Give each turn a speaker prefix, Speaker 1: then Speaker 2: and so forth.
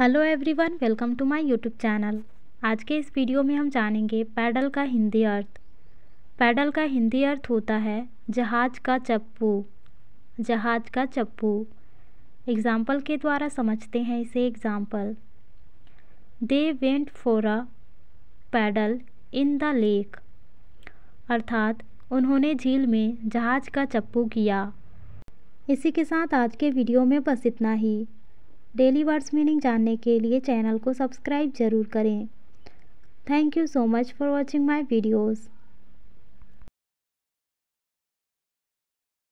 Speaker 1: hello everyone welcome to my YouTube channel आज के इस वीडियो में हम जानेंगे पैडल का हिंदी अर्थ पैडल का हिंदी अर्थ होता है जहाज का चप्पू जहाज का चप्पू एग्ज़ाम्पल के द्वारा समझते हैं इसे example they went for a paddle in the lake अर्थात उन्होंने झील में जहाज का चप्पू किया इसी के साथ आज के वीडियो में बस इतना ही डेली वर्ड्स मीनिंग जानने के लिए चैनल को सब्सक्राइब ज़रूर करें thank you so much for watching my videos